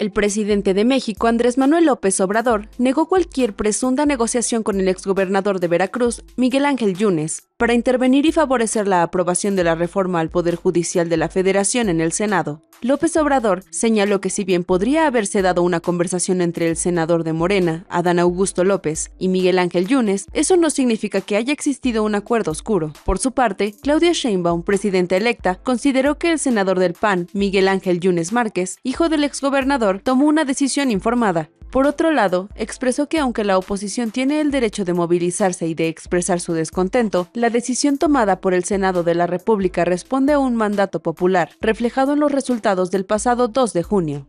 El presidente de México, Andrés Manuel López Obrador, negó cualquier presunta negociación con el exgobernador de Veracruz, Miguel Ángel Yunes para intervenir y favorecer la aprobación de la reforma al Poder Judicial de la Federación en el Senado. López Obrador señaló que si bien podría haberse dado una conversación entre el senador de Morena, Adán Augusto López, y Miguel Ángel Yunes, eso no significa que haya existido un acuerdo oscuro. Por su parte, Claudia Sheinbaum, presidenta electa, consideró que el senador del PAN, Miguel Ángel Yunes Márquez, hijo del exgobernador, tomó una decisión informada, por otro lado, expresó que aunque la oposición tiene el derecho de movilizarse y de expresar su descontento, la decisión tomada por el Senado de la República responde a un mandato popular, reflejado en los resultados del pasado 2 de junio.